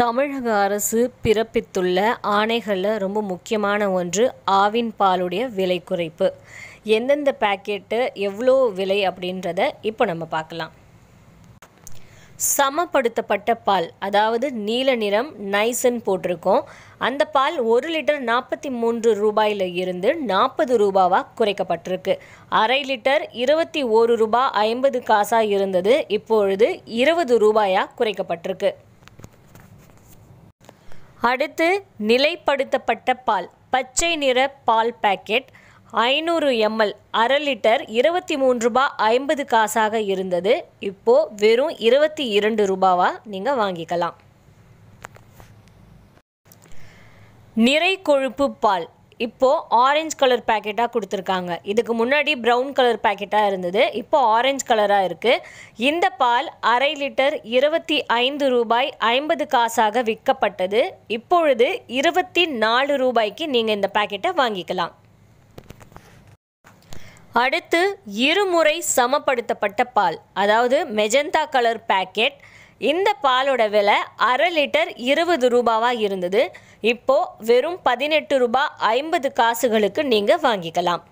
தமிழக அரசு பிறப்பித்துள்ள ஆணைகளில் ரொம்ப முக்கியமான ஒன்று ஆவின் பாலுடைய விலை குறைப்பு எந்தெந்த பேக்கெட்டு எவ்வளோ விலை அப்படின்றத இப்போ நம்ம பார்க்கலாம் சமப்படுத்தப்பட்ட பால் அதாவது நீல நிறம் நைசன் போட்டிருக்கோம் அந்த பால் ஒரு லிட்டர் நாற்பத்தி மூன்று ரூபாயில் இருந்து நாற்பது ரூபாவாக குறைக்கப்பட்டிருக்கு அரை லிட்டர் இருபத்தி ஒரு ரூபா ஐம்பது காசாக இருந்தது இப்பொழுது இருபது ரூபாயாக குறைக்கப்பட்டிருக்கு அடுத்து நிலைப்படுத்தப்பட்ட பால் பச்சை நிற பால் பேக்கெட் ஐநூறு எம்எல் அரை லிட்டர் இருபத்தி மூன்று ரூபா ஐம்பது காசாக இருந்தது இப்போது வெறும் இருபத்தி இரண்டு ரூபாவாக நீங்கள் வாங்கிக்கலாம் நிறை கொழுப்பு பால் இப்போது ஆரஞ்ச் கலர் பேக்கெட்டாக கொடுத்துருக்காங்க இதுக்கு முன்னாடி ப்ரௌன் கலர் பேக்கெட்டாக இருந்தது இப்போ ஆரஞ்ச் கலராக இருக்குது இந்த பால் அரை லிட்டர் இருபத்தி ஐந்து ரூபாய் ஐம்பது காசாக விற்கப்பட்டது இப்பொழுது இருபத்தி நாலு ரூபாய்க்கு நீங்கள் இந்த பேக்கெட்டை வாங்கிக்கலாம் அடுத்து இருமுறை சமப்படுத்தப்பட்ட பால் அதாவது மெஜந்தா கலர் பேக்கெட் இந்த பாலோட விலை அரை லிட்டர் இருபது ரூபாவாக இருந்தது இப்போது வெறும் பதினெட்டு ரூபா ஐம்பது காசுகளுக்கு நீங்கள் வாங்கிக்கலாம்